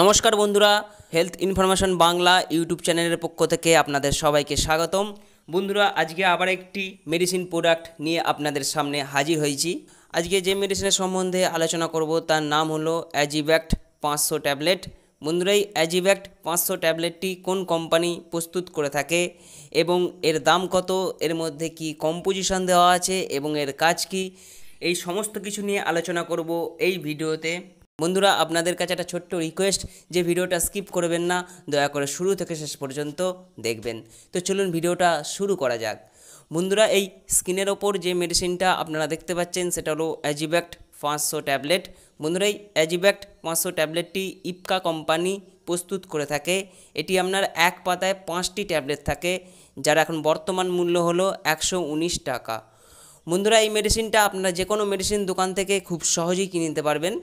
নমস্কার বন্ধুরা health information Bangla YouTube চ্যানেলের পক্ষ থেকে আপনাদের সবাইকে স্বাগতম বন্ধুরা আজকে আবার একটি মেডিসিন প্রোডাক্ট নিয়ে আপনাদের সামনে হাজির হয়েছি আজকে যে মেডিসিনের সম্বন্ধে আলোচনা করব তার নাম হলো অ্যাজিব্যাক্ট পাঁচশো ট্যাবলেট বন্ধুরাই অ্যাজিব্যাক্ট পাঁচশো ট্যাবলেটটি কোন কোম্পানি প্রস্তুত করে থাকে এবং এর দাম কত এর মধ্যে কি কম্পোজিশন দেওয়া আছে এবং এর কাজ কি এই সমস্ত কিছু নিয়ে আলোচনা করব এই ভিডিওতে বন্ধুরা আপনাদের কাছে একটা ছোট্ট রিকোয়েস্ট যে ভিডিওটা স্কিপ করবেন না দয়া করে শুরু থেকে শেষ পর্যন্ত দেখবেন তো চলুন ভিডিওটা শুরু করা যাক বন্ধুরা এই স্কিনের ওপর যে মেডিসিনটা আপনারা দেখতে পাচ্ছেন সেটা হলো অ্যাজিব্যাক্ট পাঁচশো ট্যাবলেট বন্ধুরা এই অ্যাজিব্যাক্ট পাঁচশো ট্যাবলেটটি ইপকা কোম্পানি প্রস্তুত করে থাকে এটি আপনার এক পাতায় পাঁচটি ট্যাবলেট থাকে যার এখন বর্তমান মূল্য হলো একশো টাকা বন্ধুরা এই মেডিসিনটা আপনারা যে কোনো মেডিসিন দোকান থেকে খুব সহজেই কিনে নিতে পারবেন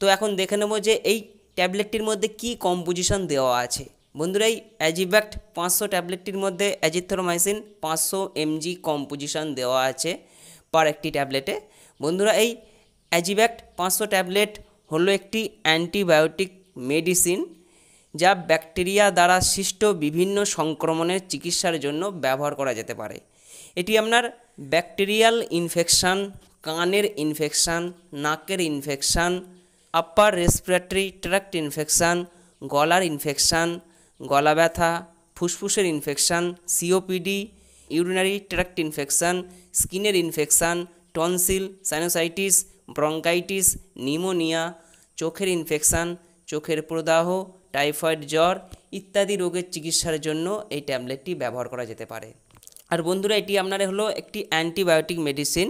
তো এখন দেখে নেবো যে এই ট্যাবলেটটির মধ্যে কি কম্পোজিশন দেওয়া আছে বন্ধুরা এই অ্যাজিব্যাক্ট পাঁচশো ট্যাবলেটটির মধ্যে অ্যাজিথ্রোমাইসিন পাঁচশো এমজি কম্পোজিশন দেওয়া আছে পার একটি ট্যাবলেটে বন্ধুরা এই অ্যাজিব্যাক্ট পাঁচশো ট্যাবলেট হলো একটি অ্যান্টিবায়োটিক মেডিসিন যা ব্যাকটেরিয়া দ্বারা সৃষ্ট বিভিন্ন সংক্রমণের চিকিৎসার জন্য ব্যবহার করা যেতে পারে এটি আপনার ব্যাকটেরিয়াল ইনফেকশান কানের ইনফেকশান নাকের infection upper respiratory tract infection গলার ইনফেকশান গলা ব্যথা ফুসফুসের infection COPD urinary tract infection স্কিনের infection tonsil sinusitis bronchitis pneumonia চোখের ইনফেকশান চোখের প্রদাহ টাইফয়েড জ্বর ইত্যাদি রোগের চিকিৎসার জন্য এই ট্যাবলেটটি ব্যবহার করা যেতে পারে আর বন্ধুরা এটি আপনার হলো একটি অ্যান্টিবায়োটিক মেডিসিন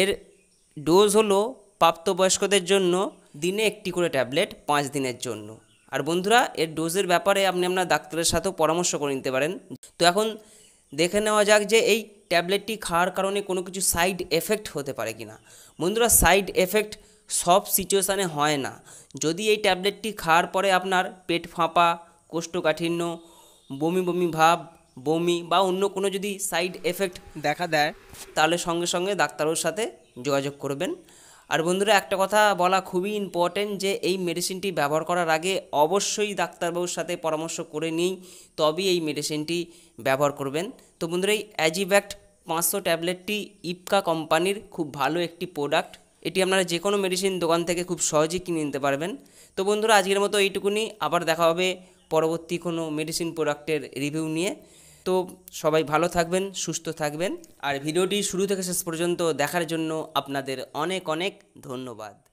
এর ডোজ হলো প্রাপ্তবয়স্কদের জন্য দিনে একটি করে ট্যাবলেট পাঁচ দিনের জন্য আর বন্ধুরা এর ডোজের ব্যাপারে আপনি আপনার ডাক্তারের সাথেও পরামর্শ করে নিতে পারেন তো এখন দেখে নেওয়া যাক যে এই ট্যাবলেটটি খাওয়ার কারণে কোনো কিছু সাইড এফেক্ট হতে পারে কি না বন্ধুরা সাইড এফেক্ট সব সিচুয়েশানে হয় না যদি এই ট্যাবলেটটি খাওয়ার পরে আপনার পেট ফাঁপা কোষ্ঠকাঠিন্য বমি বমি ভাব বমি বা অন্য কোনো যদি সাইড এফেক্ট দেখা দেয় তাহলে সঙ্গে সঙ্গে ডাক্তারের সাথে যোগাযোগ করবেন আর বন্ধুরা একটা কথা বলা খুবই ইম্পর্টেন্ট যে এই মেডিসিনটি ব্যবহার করার আগে অবশ্যই ডাক্তারবাবুর সাথে পরামর্শ করে নিই তবেই এই মেডিসিনটি ব্যবহার করবেন তো বন্ধুরা এই অ্যাজিব্যাক্ট পাঁচশো ট্যাবলেটটি ইপকা কোম্পানির খুব ভালো একটি প্রোডাক্ট এটি আপনারা যে কোনো মেডিসিন দোকান থেকে খুব সহজেই কিনে নিতে পারবেন তো বন্ধুরা আজকের মতো এইটুকুনি আবার দেখা হবে পরবর্তী কোনো মেডিসিন প্রোডাক্টের রিভিউ নিয়ে তো সবাই ভালো থাকবেন সুস্থ থাকবেন আর ভিডিওটি শুরু থেকে শেষ পর্যন্ত দেখার জন্য আপনাদের অনেক অনেক ধন্যবাদ